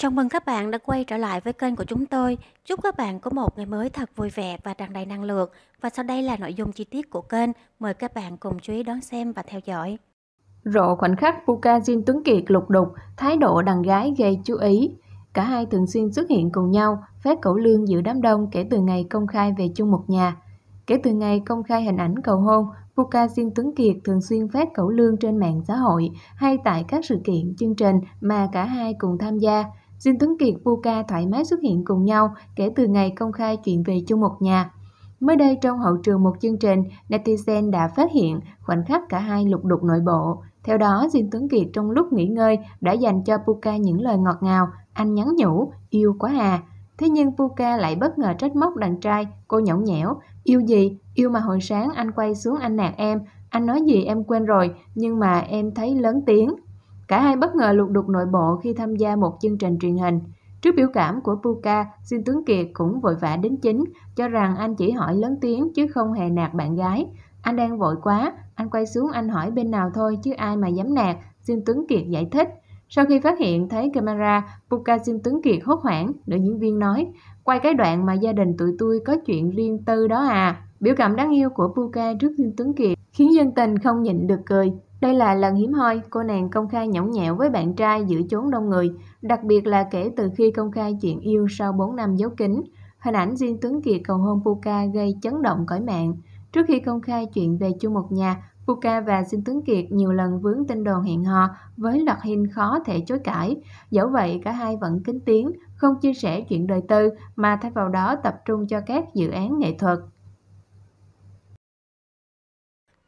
Chào mừng các bạn đã quay trở lại với kênh của chúng tôi. Chúc các bạn có một ngày mới thật vui vẻ và tràn đầy năng lượng. Và sau đây là nội dung chi tiết của kênh. Mời các bạn cùng chú ý đón xem và theo dõi. Rộ khoảnh khắc Puka Jin Tuấn Kiệt lục đục, thái độ đàn gái gây chú ý. Cả hai thường xuyên xuất hiện cùng nhau, phát cẩu lương giữa đám đông kể từ ngày công khai về chung một nhà. Kể từ ngày công khai hình ảnh cầu hôn, Puka Jin Tuấn Kiệt thường xuyên phát cẩu lương trên mạng xã hội hay tại các sự kiện, chương trình mà cả hai cùng tham gia – Jin Tuấn Kiệt, Puka thoải mái xuất hiện cùng nhau kể từ ngày công khai chuyện về chung một nhà. Mới đây trong hậu trường một chương trình, netizen đã phát hiện khoảnh khắc cả hai lục đục nội bộ. Theo đó, Diên Tuấn Kiệt trong lúc nghỉ ngơi đã dành cho Puka những lời ngọt ngào, anh nhắn nhủ, yêu quá à. Thế nhưng Puka lại bất ngờ trách móc đàn trai, cô nhõng nhẽo, yêu gì, yêu mà hồi sáng anh quay xuống anh nạt em, anh nói gì em quên rồi, nhưng mà em thấy lớn tiếng, Cả hai bất ngờ lục đục nội bộ khi tham gia một chương trình truyền hình. Trước biểu cảm của Puka, xin tướng Kiệt cũng vội vã đến chính, cho rằng anh chỉ hỏi lớn tiếng chứ không hề nạt bạn gái. Anh đang vội quá, anh quay xuống anh hỏi bên nào thôi chứ ai mà dám nạt, xin tướng Kiệt giải thích. Sau khi phát hiện thấy camera, Puka xin tướng Kiệt hốt hoảng, nữ diễn viên nói, quay cái đoạn mà gia đình tụi tôi có chuyện riêng tư đó à. Biểu cảm đáng yêu của Puka trước xin tướng Kiệt khiến dân tình không nhịn được cười. Đây là lần hiếm hoi cô nàng công khai nhõng nhẽo với bạn trai giữa chốn đông người, đặc biệt là kể từ khi công khai chuyện yêu sau 4 năm giấu kín. Hình ảnh Diên Tuấn Kiệt cầu hôn Puka gây chấn động cõi mạng. Trước khi công khai chuyện về chung một nhà, Puka và Diên Tuấn Kiệt nhiều lần vướng tin đồn hẹn hò với Lạc hình khó thể chối cãi. Dẫu vậy, cả hai vẫn kính tiếng, không chia sẻ chuyện đời tư mà thay vào đó tập trung cho các dự án nghệ thuật.